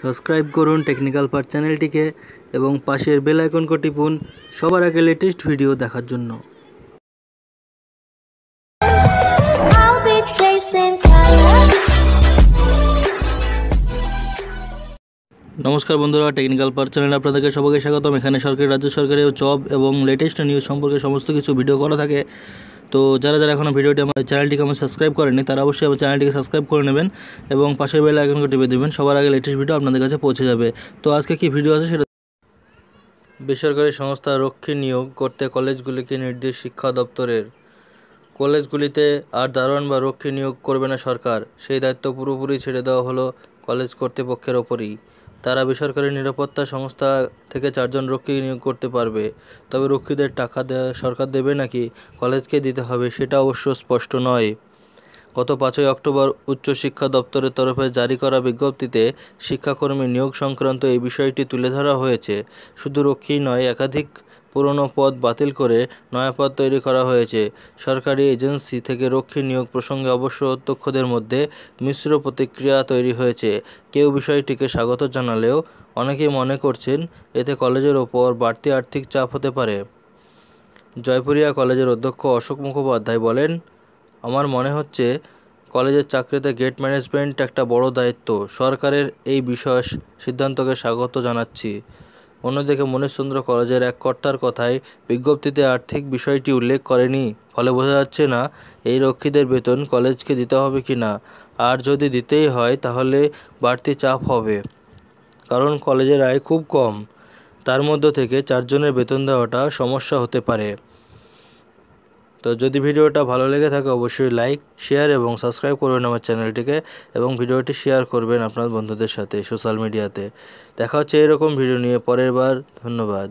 subscribe করুন technical পার চ্যানেলটিকে এবং পাশের বেল আইকনকে টিপুন সবার আগে লেটেস্ট ভিডিও দেখার জন্য নমস্কার বন্ধুরা টেকনিক্যাল পার চ্যানেলে আপনাদেরকে সবাইকে স্বাগতম এখানে সরকারি রাজ্য সরকারের জব এবং লেটেস্ট নিউজ সম্পর্কে সমস্ত কিছু ভিডিও করা থাকে তো যারা যারা এখনও ভিডিওটি আমার চ্যানেলটিকে আমার সাবস্ক্রাইব করেনি তারা অবশ্যই আমার চ্যানেলটিকে সাবস্ক্রাইব করে নেবেন এবং পাশের বেলা এখন টিপে দেবেন সবার আগে লেটেস্ট ভিডিও আপনাদের কাছে পৌঁছে যাবে তো আজকে কি ভিডিও আছে সেটা বেসরকারি সংস্থা রক্ষী নিয়োগ করতে কলেজগুলিকে নির্দেশ শিক্ষা দপ্তরের কলেজগুলিতে আর দারোয়ান বা রক্ষী নিয়োগ করবে না সরকার সেই দায়িত্ব পুরোপুরি ছেড়ে দেওয়া হলো কলেজ কর্তৃপক্ষের ওপরই তারা বেসরকারি নিরাপত্তা সংস্থা থেকে চারজন রক্ষী নিয়োগ করতে পারবে তবে রক্ষীদের টাকা সরকার দেবে নাকি কলেজকে দিতে হবে সেটা অবশ্য স্পষ্ট নয় গত পাঁচই অক্টোবর উচ্চশিক্ষা দপ্তরের তরফে জারি করা বিজ্ঞপ্তিতে শিক্ষাকর্মী নিয়োগ সংক্রান্ত এই বিষয়টি তুলে ধরা হয়েছে শুধু রক্ষী নয় একাধিক পুরনো পদ বাতিল করে নয়া পদ তৈরি করা হয়েছে সরকারি এজেন্সি থেকে রক্ষী নিয়োগ প্রসঙ্গে অবশ্য অধ্যক্ষদের মধ্যে মিশ্র প্রতিক্রিয়া তৈরি হয়েছে কেউ বিষয়টিকে স্বাগত জানালেও অনেকেই মনে করছেন এতে কলেজের ওপর বাড়তি আর্থিক চাপ হতে পারে জয়পুরিয়া কলেজের অধ্যক্ষ অশোক মুখোপাধ্যায় বলেন আমার মনে হচ্ছে কলেজের চাকরিতে গেট ম্যানেজমেন্ট একটা বড় দায়িত্ব সরকারের এই বিষয় সিদ্ধান্তকে স্বাগত জানাচ্ছি অন্যদিকে মনীশচন্দ্র কলেজের এক কর্তার কথায় বিজ্ঞপ্তিতে আর্থিক বিষয়টি উল্লেখ করেনি ফলে বোঝা যাচ্ছে না এই রক্ষীদের বেতন কলেজকে দিতে হবে কি না আর যদি দিতেই হয় তাহলে বাড়তি চাপ হবে কারণ কলেজের আয় খুব কম তার মধ্য থেকে চারজনের বেতন দেওয়াটা সমস্যা হতে পারে তো যদি ভিডিওটা ভালো লেগে থাকে অবশ্যই লাইক শেয়ার এবং সাবস্ক্রাইব করবেন আমার চ্যানেলটিকে এবং ভিডিওটি শেয়ার করবেন আপনার বন্ধুদের সাথে সোশ্যাল মিডিয়াতে দেখা হচ্ছে এরকম ভিডিও নিয়ে পরের বার ধন্যবাদ